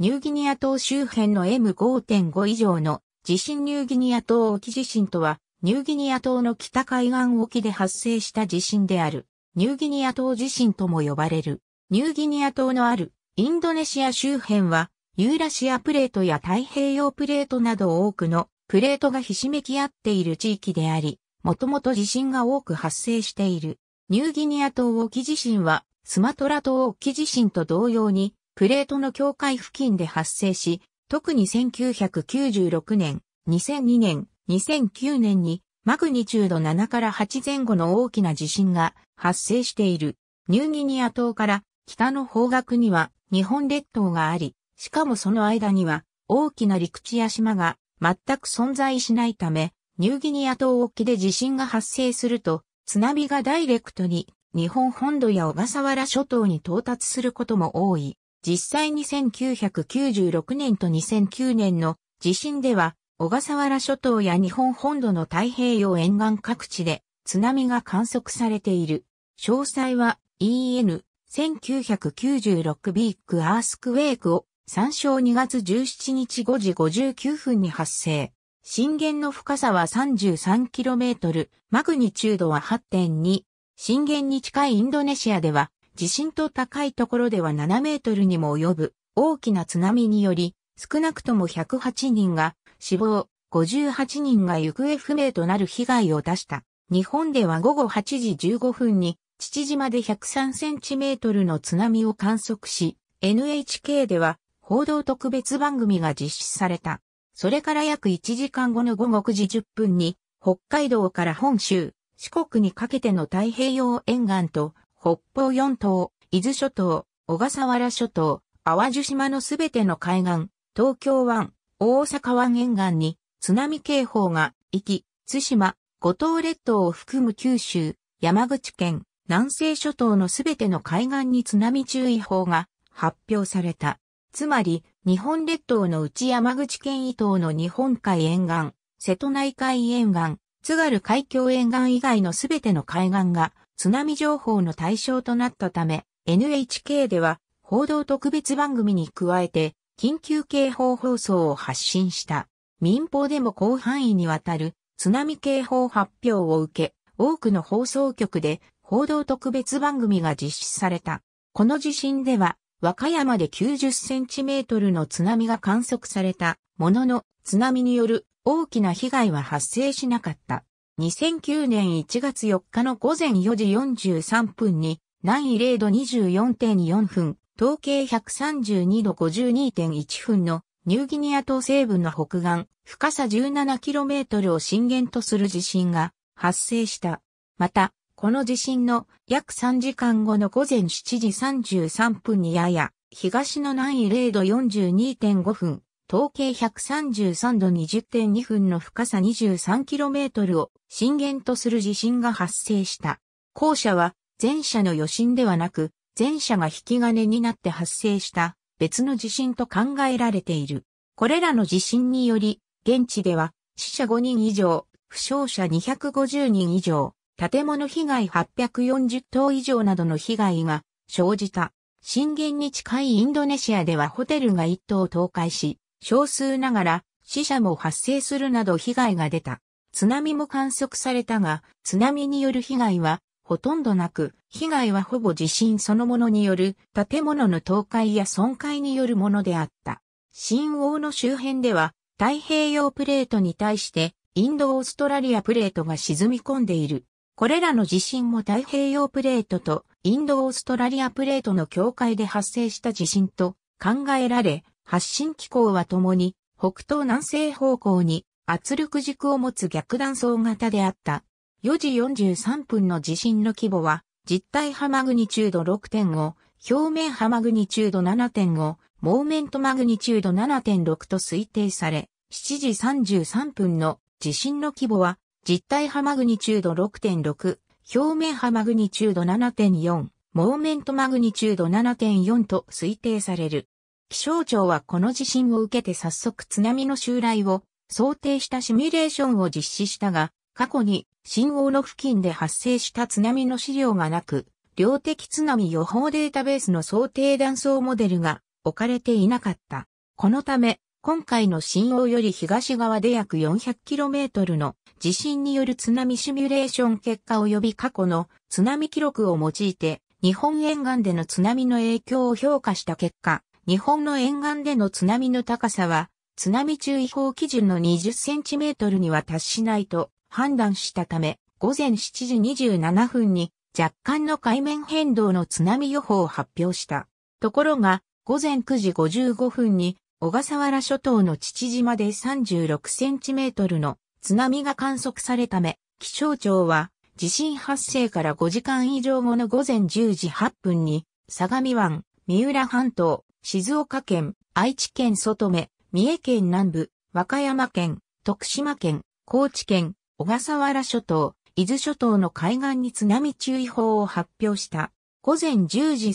ニューギニア島周辺の M5.5 以上の地震ニューギニア島沖地震とは、ニューギニア島の北海岸沖で発生した地震である、ニューギニア島地震とも呼ばれる。ニューギニア島のあるインドネシア周辺は、ユーラシアプレートや太平洋プレートなど多くのプレートがひしめき合っている地域であり、もともと地震が多く発生している。ニューギニア島沖地震は、スマトラ島沖地震と同様に、プレートの境界付近で発生し、特に1996年、2002年、2009年にマグニチュード7から8前後の大きな地震が発生している。ニューギニア島から北の方角には日本列島があり、しかもその間には大きな陸地や島が全く存在しないため、ニューギニア島沖で地震が発生すると、津波がダイレクトに日本本土や小笠原諸島に到達することも多い。実際に1996年と2009年の地震では、小笠原諸島や日本本土の太平洋沿岸各地で津波が観測されている。詳細は EN 1996ビッグアースクウェイクを参照2月17日5時59分に発生。震源の深さは 33km、マグニチュードは8.2。震源に近いインドネシアでは地震と高いところでは7メートルにも及ぶ大きな津波により、少なくとも108人が死亡、58人が行方不明となる被害を出した。日本では午後8時15分に、父島で103センチメートルの津波を観測し、NHK では報道特別番組が実施された。それから約1時間後の午後9時10分に、北海道から本州、四国にかけての太平洋沿岸と北方四島、伊豆諸島、小笠原諸島、淡路島のすべての海岸、東京湾、大阪湾沿岸に津波警報が、壱岐、津島、五島列島を含む九州、山口県、南西諸島のすべての海岸に津波注意報が発表された。つまり、日本列島の内山口県伊東の日本海沿岸、瀬戸内海沿岸、津軽海峡沿岸以外のすべての海岸が津波情報の対象となったため、NHK では報道特別番組に加えて緊急警報放送を発信した。民放でも広範囲にわたる津波警報発表を受け、多くの放送局で報道特別番組が実施された。この地震では、和歌山で90センチメートルの津波が観測されたものの、津波による大きな被害は発生しなかった。2009年1月4日の午前4時43分に、南緯0度24.4分、東経132度52.1分のニューギニア島西部の北岸、深さ 17km を震源とする地震が発生した。また、この地震の約3時間後の午前7時33分にやや東の南緯0度42.5分、統計133度20.2分の深さ 23km を震源とする地震が発生した。後者は前者の余震ではなく、前者が引き金になって発生した別の地震と考えられている。これらの地震により、現地では死者5人以上、負傷者250人以上、建物被害840棟以上などの被害が生じた。震源に近いインドネシアではホテルが1棟倒壊し、少数ながら死者も発生するなど被害が出た。津波も観測されたが、津波による被害はほとんどなく、被害はほぼ地震そのものによる建物の倒壊や損壊によるものであった。新王の周辺では太平洋プレートに対してインドオーストラリアプレートが沈み込んでいる。これらの地震も太平洋プレートとインドオーストラリアプレートの境界で発生した地震と考えられ、発進機構はともに北東南西方向に圧力軸を持つ逆断層型であった。4時43分の地震の規模は実体波マグニチュード6.5、表面波マグニチュード7.5、モーメントマグニチュード7.6と推定され、7時33分の地震の規模は実体波マグニチュード6.6、表面波マグニチュード7.4、モーメントマグニチュード7.4と推定される。気象庁はこの地震を受けて早速津波の襲来を想定したシミュレーションを実施したが、過去に新大野付近で発生した津波の資料がなく、量的津波予報データベースの想定断層モデルが置かれていなかった。このため、今回の新大より東側で約 400km の地震による津波シミュレーション結果及び過去の津波記録を用いて、日本沿岸での津波の影響を評価した結果、日本の沿岸での津波の高さは、津波注意報基準の20センチメートルには達しないと判断したため、午前7時27分に若干の海面変動の津波予報を発表した。ところが、午前9時55分に小笠原諸島の父島で36センチメートルの津波が観測されため、気象庁は地震発生から5時間以上後の午前10時8分に、相模湾、三浦半島、静岡県、愛知県外目、三重県南部、和歌山県、徳島県、高知県、小笠原諸島、伊豆諸島の海岸に津波注意報を発表した。午前10時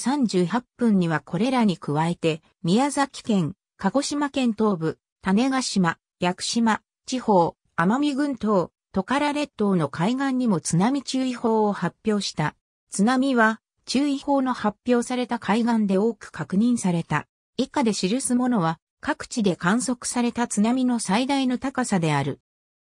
38分にはこれらに加えて、宮崎県、鹿児島県東部、種ヶ島、屋久島、地方、奄美群島、トカラ列島の海岸にも津波注意報を発表した。津波は注意報の発表された海岸で多く確認された。以下で記すものは、各地で観測された津波の最大の高さである。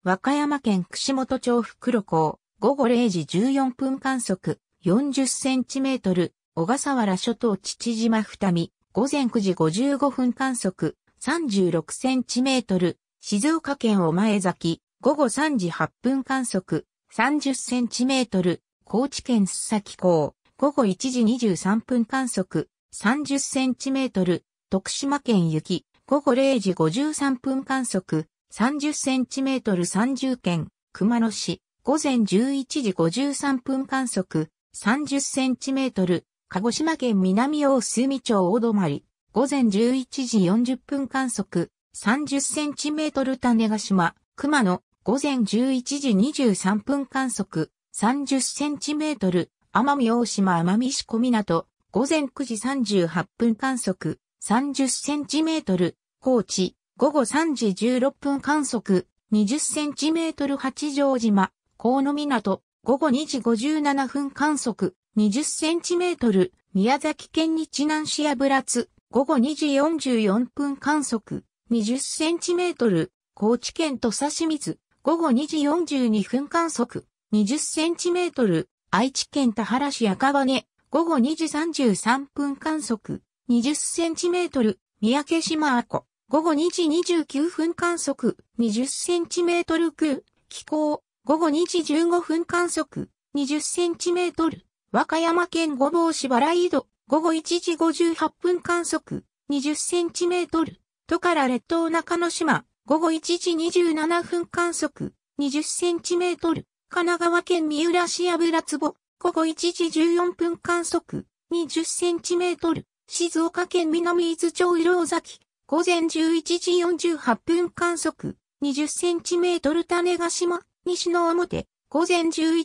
和歌山県串本町袋港、午後0時14分観測、40センチメートル、小笠原諸島父島二見、午前9時55分観測、36センチメートル、静岡県お前崎、午後3時8分観測、30センチメートル、高知県須崎港、午後1時23分観測、30センチメートル、徳島県行き、午後0時53分観測、30センチメートル30県、熊野市、午前11時53分観測、30センチメートル、鹿児島県南大隅町大泊、午前11時40分観測、30センチメートル種ヶ島、熊野、午前11時23分観測、30センチメートル、奄美大島奄美市小港、午前9時38分観測、30センチメートル、高知、午後3時16分観測、20センチメートル八丈島、河野港、午後2時57分観測、20センチメートル、宮崎県日南市油津、午後2時44分観測、20センチメートル、高知県土佐清水、午後2時42分観測、20センチメートル、愛知県田原市赤羽、午後2時33分観測、20センチメートル、三宅島阿古、午後2時29分観測、20センチメートル空、気候、午後2時15分観測、20センチメートル、和歌山県御坊市原井戸、午後1時58分観測、20センチメートル、都から列島中野島、午後1時27分観測、20センチメートル、神奈川県三浦市油壺、午後1時14分観測、20センチメートル。静岡県南伊豆町色崎、午前11時48分観測、20センチメートル種ヶ島、西の表、午前11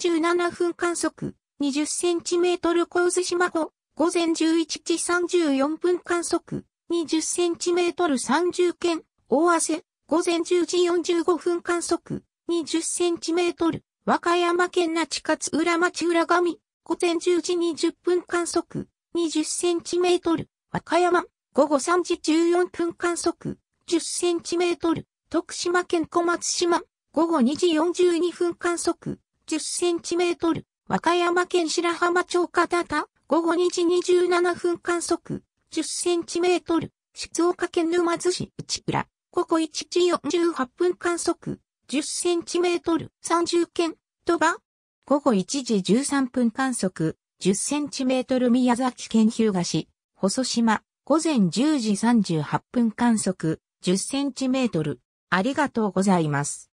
時37分観測、20センチメートル神津島湖、午前11時34分観測、20センチメートル30県、大汗、午前10時45分観測、20センチメートル、和歌山県那智勝浦町浦上、午前10時20分観測、20センチメートル、和歌山、午後3時14分観測、10センチメートル、徳島県小松島、午後2時42分観測、10センチメートル、和歌山県白浜町片田、午後2時27分観測、10センチメートル、静岡県沼津市内浦、午後1時48分観測、10センチメートル30件とが午後1時13分観測10センチメートル宮崎県日向市細島午前10時38分観測10センチメートルありがとうございます。